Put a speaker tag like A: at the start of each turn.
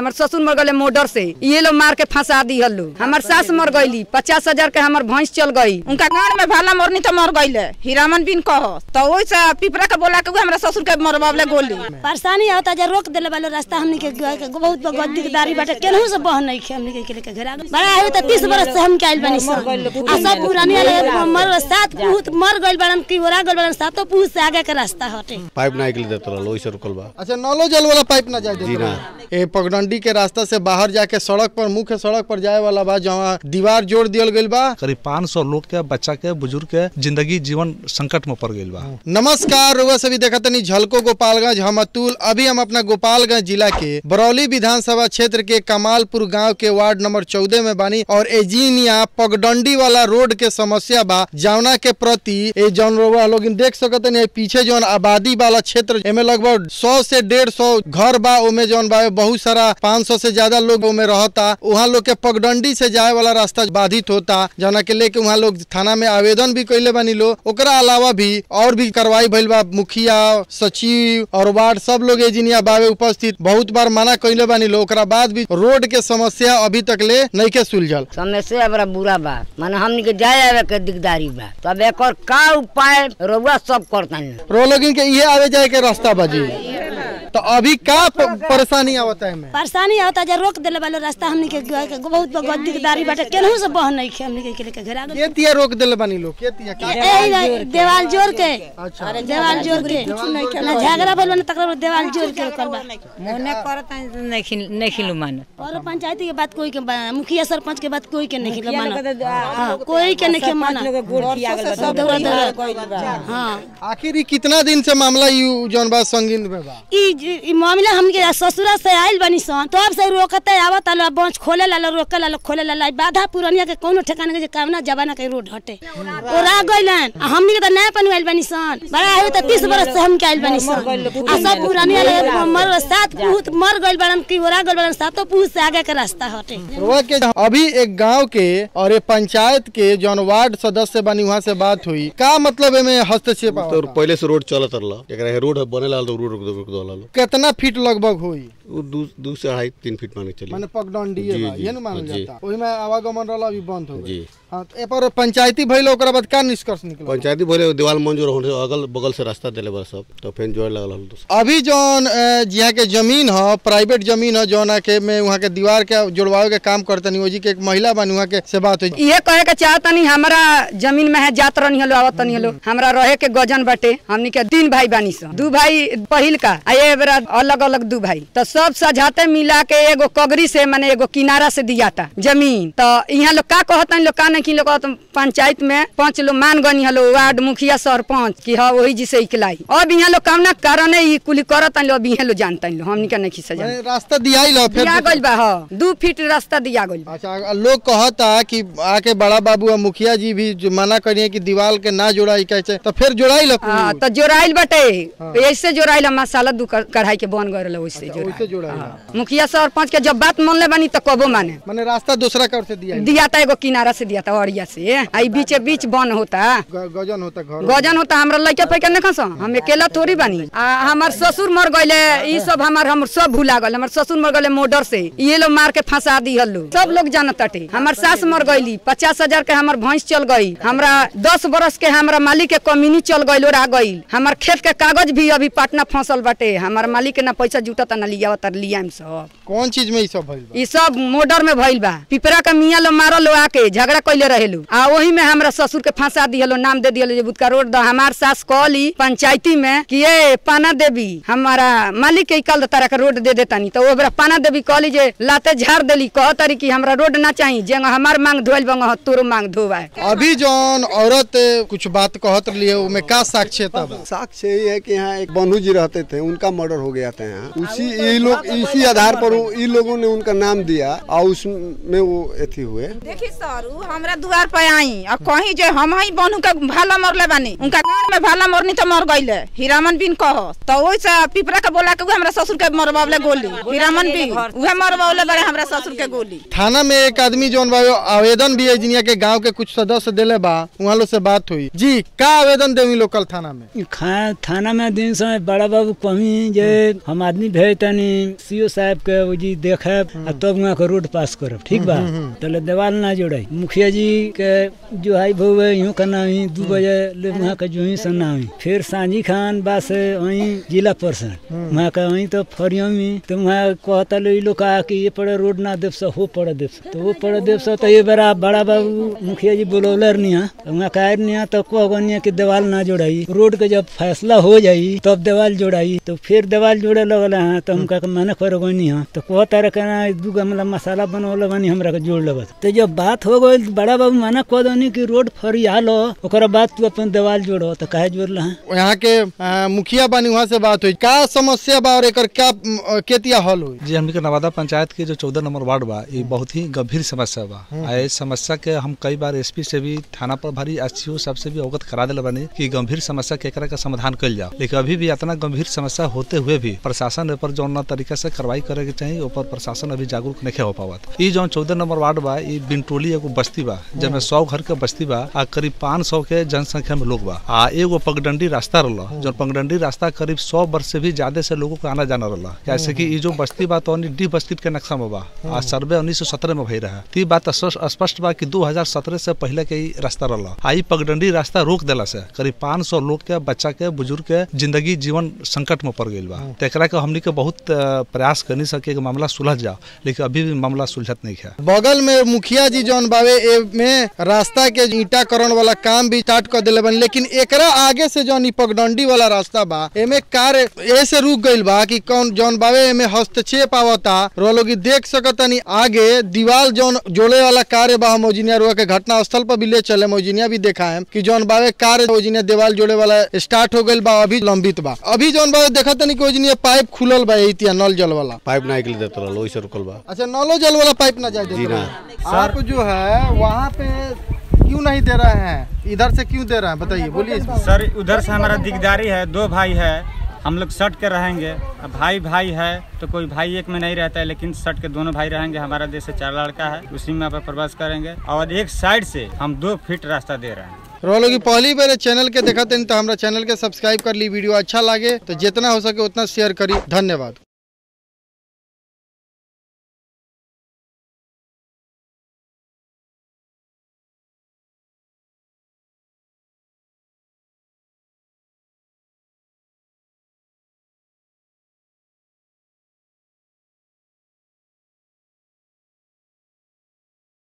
A: हमार ससुर मर गए मोटर से ये लोग मार के फंसा दी हल्लू हमार सास मर गई पचास हजार के हमार भैंस चल गई उनका गांव में भाला मोरनी तो मर गई हीरामन बिन कह तो वैसे पिपरा के
B: बोला के हमारे ससुर के मरवावले गोली परेशानी होता जो रोक दिले वाले रास्ता हमने के बहुत गद्दी के दारी बाटे केनहू से बह नहीं हमने के लेके घर बड़ा है तो तीस बरस से हम के आइल बनी सब पुरानी मर सात पूत मर गई बड़न की ओरा गई बड़न सातो पूत से आगे के रास्ता हटे
C: पाइप ना निकल देत रहल ओइसे रुकल बा
D: अच्छा नलो जल वाला पाइप ना जाए जी ना पगडंडी के रास्ता से बाहर जाके सड़क पर मुख्य सड़क पर जाए वाला बा जहाँ दीवार जोड़ दिया गया बा
C: करीब पाँच सौ लोग के बच्चा के बुजुर्ग के जिंदगी जीवन संकट में पड़ गई बा
D: नमस्कार रुआ सभी देखा तनी झलको गोपालगंज हम अतुल अभी हम अपना गोपालगंज जिला के बरौली विधानसभा क्षेत्र के कमालपुर गाँव के वार्ड नंबर चौदह में बानी और एजीनिया पगडंडी वाला रोड के समस्या बा जमुना के प्रति ए जौन रोवा लोग देख सकते पीछे जौन आबादी वाला क्षेत्र एमे लगभग सौ से डेढ़ सौ घर बा ओमे जौन बा बहुत सारा पाँच सौ से ज्यादा लोग में रहता वहाँ लोग के पगडंडी से जाए वाला रास्ता बाधित होता जना के लेके वहाँ लोग थाना में आवेदन भी कैले बनी लो ओकरा अलावा भी और भी कार्रवाई भइल बा मुखिया सचिव और वार्ड सब लोग इंजीनियर बाबे उपस्थित बहुत बार मना कैले बनी लो ओकरा बाद भी रोड के समस्या अभी तक ले नहीं के सुलझल
A: समस्या बड़ा बुरा बा माने हम के जाए आवे के दिकदारी बा तब एक और का उपाय रउआ सब करता
D: रोलोगिन के ये आवे जाए के रास्ता बाजी हाँ, तो अभी का परेशानी आवता है मैं
B: परेशानी आवता है रोक देले वालो रास्ता हमनी के बहुत बहुत दिकदारी बाटे केनहू से बह नहीं के हमनी के के घेरा
D: के तिया रोक देले बनी लोग के
B: तिया ए देवाल जोर के
D: अच्छा देवाल
B: जोर के कुछ नहीं के झगड़ा बोलन ना तकरा देवाल जोर के करबा मोने करत तो नहीं नहीं खिलु मान और पंचायत के बात कोई के मुखिया सरपंच के बात कोई के नहीं खिलु मान तो- हाँ, कोई के नहीं लोग माना हां
D: आखिर कितना दिन से मामला यू जौन बा संगीन में बा मामला हम ससुरा से आयल बनी सन तब तो
B: से रोकते आवत आलो बंच खोले लालो रोक लालो खोले लालो बाधा पुरानिया के कोनो ठिकाना के कामना जवाना के रोड हटे ओरा गइलन हम के त नया पनवेल बनी सन बड़ा हो त 30 बरस से हम के आयल बनी सन आ सब पुरानिया ले मर सात बहुत मर गइल बड़न की ओरा गइल बड़न सातो पूत से आगे के रास्ता हटे रोए
D: के अभी एक गांव के और एक पंचायत के जौन वार्ड सदस्य बनी वहां से बात हुई का मतलब है हस्तक्षेप
C: पहले से रोड चलत रहला एकरा रोड बनेला तो रोड रोक दो कितना फीट लगभग होई वो से तीन फीट के ये जाता
D: में आवागमन रहला अभी बंद हो हां ए पर पंचायती ओकरा बाद का निष्कर्ष
C: पंचायती दीवार मंजूर होने अगल बगल से रास्ता देले सब तो
D: अभी जिया के जमीन प्राइवेट जमीन ह जौन के में वहां के दीवार के जोड़वावे के काम करतनी के एक महिला बन वहां के से बात ये कहे के हमारा जमीन में है जात रहनी हलो आवत हलो हमरा रहे के गजन बटे हमनी के तीन भाई
A: बानी स दू भाई पहिल का आ ये अलग अलग दू भाई तो सब सजाते मिला के एगो कगरी से मैंने एगो किनारा से दिया था जमीन तो यहाँ लोग का कहते हैं लोग का नहीं लोग पंचायत में पांच लोग मान यहाँ लोग वार्ड मुखिया सरपंच की हाँ वही जिसे इकलाई अब यहाँ लोग कामना कारण कुली करता अब यहाँ लोग जानता लोग हमने का नहीं सजा रास्ता दिया दिया गल
D: बा हाँ दू फीट रास्ता दिया गल अच्छा लोग कहता की आके बड़ा बाबू और मुखिया जी भी जो मना करिए की दीवाल के ना जोड़ाई कैसे तो फिर जोड़ाई लो तो जोड़ाई बटे ऐसे
A: जोड़ाई मसाला दू कढ़ाई के बन गए वैसे
D: से जोड़ा हाँ।
A: मुखिया सरपंच के जब बात मान ले बनी तो कबो माने मैंने रास्ता दूसरा कर से दिया दिया था एगो किनारा से दिया था औरिया से आई बीच बीच बन होता
D: गजन होता घर गजन होता
A: हमारा लड़का पैके न खस हम अकेला थोड़ी बानी हमार ससुर मर गए ये सब हमार हम सब भुला गए हमार ससुर मर गए मोडर से ये लोग मार के फंसा दी लोग सब लोग जानत अटे हमार सास मर गई पचास हजार के हमार भैंस चल गई हमारा दस बरस के हमारा मालिक के कमीनी चल गई लोरा गई हमार खेत के कागज भी अभी पटना फसल बाटे हमार मालिक के ना पैसा जुटता ना लिया तरलिया में सब कौन चीज में सब सब मोडर में भैल बा पिपरा के मियाँ लो मारो लो आके झगड़ा कैले रहेलू आ वही में हमारा ससुर के फंसा दिहलो नाम दे दिहलो बुतका रोड द हमार सास कॉली पंचायती में कि ये पाना देवी हमारा मालिक के कल तारा के रोड दे देता नहीं तो पाना देवी कॉली जे लाते झाड़ दिली कह तारी की हमारा रोड ना चाहिए जे हमार मांग धोल बंग तोरो मांग धोवा
D: अभी जौन औरत कुछ बात कहत लिए उसमें क्या साक्ष्य था साक्ष्य ये है कि यहाँ एक बनू जी रहते थे उनका मर्डर हो गया था यहाँ उसी लोग इसी आधार पर इन लोगों ने उनका नाम दिया और उसमें वो अथी हुए
A: देखिए सर हमारा द्वार पे आई और कहीं जो हम ही बन उनका भाला मरले बानी उनका कान में भाला मरनी तो मर गई हीरामन बीन कह तो वही से पिपरा के बोला के हमारा ससुर के मरवावले गोली हीरामन बीन वह मरवावले बारे हमारा ससुर के गोली
D: थाना में एक आदमी जो आवेदन भी है जिनिया के गाँव के कुछ सदस्य दिले बा वहाँ लोग से बात हुई जी का आवेदन दे लोकल थाना में थाना में
B: दिन समय बड़ा बाबू कमी जे हम आदमी भेजतनी सी ओ साहब के जी देखे तब वहाँ के रोड पास कर ठीक बा हम्म, हम्म, हम्म। तो देवाल ना जोड़े मुखिया जी के जो है भो यू के ना दू बजे ले वहाँ के जो से ना फिर सांझी खान बा से वही जिला पर्सन वहाँ के वहीं तो फरियमी तो वहाँ कहता लो लोग कहा कि ये पड़े रोड ना देव सा हो पड़े देव तो वो पड़े देव सा तो ये बड़ा बड़ा बाबू मुखिया जी बोलौलर नहीं वहाँ कायर नहीं तो कह कहनिया की देवाल ना जोड़ाई रोड के जब फैसला हो जाये तब देवाल जोड़ाई तो फिर देवाल जोड़े लगल तो हमका के मनक पर बनी हाँ तो कह तरह के ना दू मतलब मसाला बनौल बनी हमरा के जोड़ लेब तो जब बात हो गई तो बड़ा बाबू मनक कह दो
D: कि रोड फरिया लो ओकरा बाद तू अपन देवाल जोड़ो तो कहे जोड़ ला हाँ? यहाँ के मुखिया
C: बनी वहाँ से बात हुई क्या समस्या बा और एक क्या केतिया हल हुई जी हम नवादा पंचायत के जो चौदह नंबर वार्ड बा ये बहुत ही गंभीर समस्या बा हम्म। समस्या के हम कई बार एस से भी थाना प्रभारी एस सी सबसे भी अवगत करा दिल बनी की गंभीर समस्या के का समाधान कर जाओ लेकिन अभी भी इतना गंभीर समस्या होते हुए भी प्रशासन पर जो न तरीका से कार्रवाई करे के चाहिए ऊपर प्रशासन अभी जागरूक नहीं हो पावत ये जो चौदह नंबर वार्ड बा ये एगो बस्ती बा जब हम्म। सौ घर के बस्ती बा आ करीब पाँच सौ के जनसंख्या में लोग बा आ एगो पगडंडी रास्ता रहा हम्म। जो पगडंडी रास्ता करीब सौ वर्ष से भी ज्यादा से लोगों को आना जाना रहा जैसे की जो हम्म। बस्ती बा तो डी बस्ती के नक्शा में बा आ सर्वे उन्नीस सौ सत्रह में भय रहा ती बात स्पष्ट बा की दो हजार सत्रह से पहले के रास्ता रहा आ पगडंडी रास्ता रोक दिला से करीब पाँच सौ लोग के बच्चा के बुजुर्ग के जिंदगी जीवन संकट में पड़ गई बा तेरा के हमने के बहुत प्रयास कर नहीं सके कि मामला सुलझ जाओ लेकिन अभी भी मामला सुलझत नहीं है
D: बगल में मुखिया जी जौन बाबे में रास्ता के ईटाकरण वाला काम भी स्टार्ट कर दिले बन लेकिन एक आगे से जौन पगडंडी वाला रास्ता बा एमे कार्य ऐसे रुक गईल बा की कौन जौन बाबे में हस्तक्षेप आवता रह लोग देख सकतनी आगे दीवार जौन जोड़े वाला कार्य बा हम इंजीनियर हुआ के घटना स्थल पर भी ले चले इंजीनियर भी देखा है की जौन बाबे कार्य इंजीनियर दीवार जोड़े वाला स्टार्ट हो गई बा अभी लंबित बा अभी जौन बाबे देखा तनी इंजीनियर पाइप खुलल बा या नल जल वाला
C: पाइप ना के देते रहो वही से
D: अच्छा नलो जल वाला पाइप ना जाए जी ना आप जो है वहाँ पे क्यों नहीं दे रहे हैं इधर से क्यों दे रहे हैं बताइए बोलिए सर उधर से हमारा दिकदारी है दो भाई है हम लोग सट के रहेंगे अब भाई भाई है तो कोई भाई एक में नहीं रहता है लेकिन सट के दोनों भाई रहेंगे हमारा देश से चार लड़का है उसी में आप प्रवास करेंगे और एक साइड से हम दो फीट रास्ता दे रहे हैं रोलो की पहली बार चैनल के देखा तो हमारा चैनल के सब्सक्राइब कर ली वीडियो अच्छा लगे तो जितना हो सके उतना शेयर करी धन्यवाद